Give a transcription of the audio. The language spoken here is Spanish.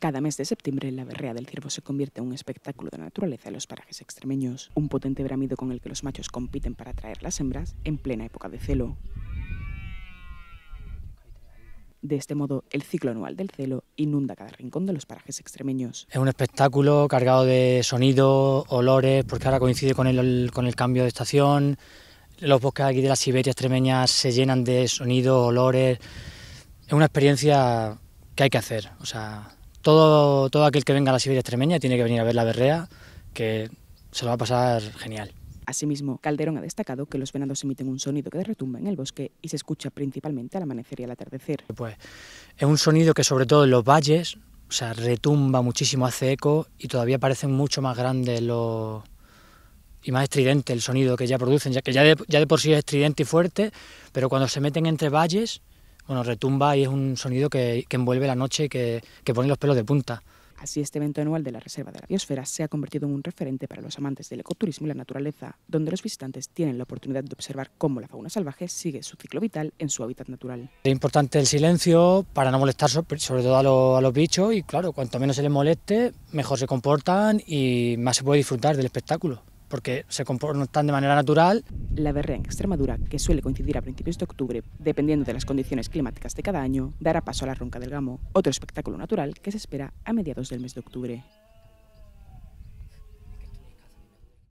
Cada mes de septiembre, la berrea del ciervo se convierte en un espectáculo de naturaleza en los parajes extremeños, un potente bramido con el que los machos compiten para atraer las hembras en plena época de celo. De este modo, el ciclo anual del celo inunda cada rincón de los parajes extremeños. Es un espectáculo cargado de sonidos, olores, porque ahora coincide con el, con el cambio de estación. Los bosques aquí de la Siberia extremeña se llenan de sonido, olores. Es una experiencia que hay que hacer. O sea, todo, aquel que venga a la Siberia extremeña tiene que venir a ver la berrea, que se lo va a pasar genial. Asimismo, Calderón ha destacado que los venados emiten un sonido que retumba en el bosque y se escucha principalmente al amanecer y al atardecer. Pues es un sonido que sobre todo en los valles, o sea, retumba muchísimo, hace eco y todavía parecen mucho más grandes y más estridente el sonido que ya producen, ya que ya de por sí es estridente y fuerte, pero cuando se meten entre valles bueno, retumba y es un sonido que, envuelve la noche y que, pone los pelos de punta. Así, este evento anual de la Reserva de la Biosfera se ha convertido en un referente para los amantes del ecoturismo y la naturaleza, donde los visitantes tienen la oportunidad de observar cómo la fauna salvaje sigue su ciclo vital en su hábitat natural. Es importante el silencio para no molestar sobre todo a los bichos y claro, cuanto menos se les moleste, mejor se comportan y más se puede disfrutar del espectáculo porque se comportan de manera natural. La berrea en Extremadura, que suele coincidir a principios de octubre, dependiendo de las condiciones climáticas de cada año, dará paso a la Ronca del Gamo, otro espectáculo natural que se espera a mediados del mes de octubre.